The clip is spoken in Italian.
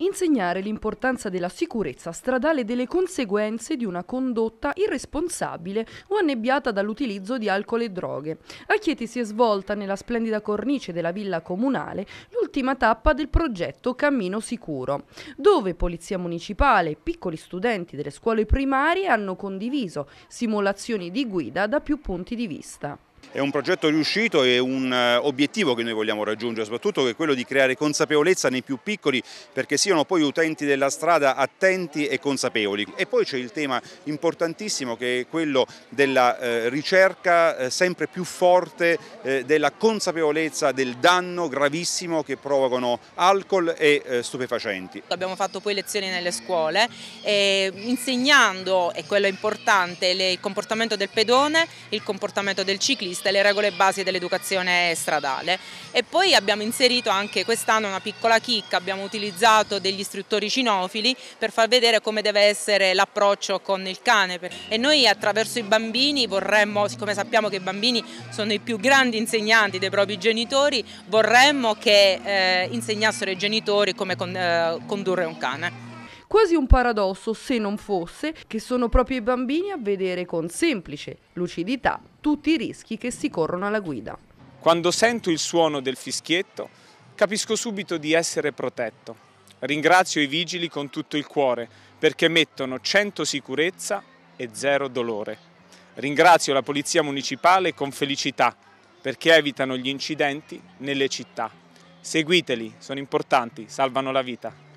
Insegnare l'importanza della sicurezza stradale e delle conseguenze di una condotta irresponsabile o annebbiata dall'utilizzo di alcol e droghe. A Chieti si è svolta nella splendida cornice della villa comunale l'ultima tappa del progetto Cammino Sicuro, dove Polizia Municipale e piccoli studenti delle scuole primarie hanno condiviso simulazioni di guida da più punti di vista. È un progetto riuscito e un eh, obiettivo che noi vogliamo raggiungere, soprattutto che è quello di creare consapevolezza nei più piccoli perché siano poi utenti della strada attenti e consapevoli. E poi c'è il tema importantissimo che è quello della eh, ricerca eh, sempre più forte della consapevolezza del danno gravissimo che provocano alcol e stupefacenti. Abbiamo fatto poi lezioni nelle scuole insegnando, e quello è importante, il comportamento del pedone, il comportamento del ciclista viste le regole basi dell'educazione stradale. E poi abbiamo inserito anche quest'anno una piccola chicca, abbiamo utilizzato degli istruttori cinofili per far vedere come deve essere l'approccio con il cane. E noi attraverso i bambini vorremmo, siccome sappiamo che i bambini sono i più grandi insegnanti dei propri genitori, vorremmo che eh, insegnassero ai genitori come con, eh, condurre un cane. Quasi un paradosso se non fosse che sono proprio i bambini a vedere con semplice lucidità tutti i rischi che si corrono alla guida. Quando sento il suono del fischietto capisco subito di essere protetto. Ringrazio i vigili con tutto il cuore perché mettono 100 sicurezza e zero dolore. Ringrazio la Polizia Municipale con felicità perché evitano gli incidenti nelle città. Seguiteli, sono importanti, salvano la vita.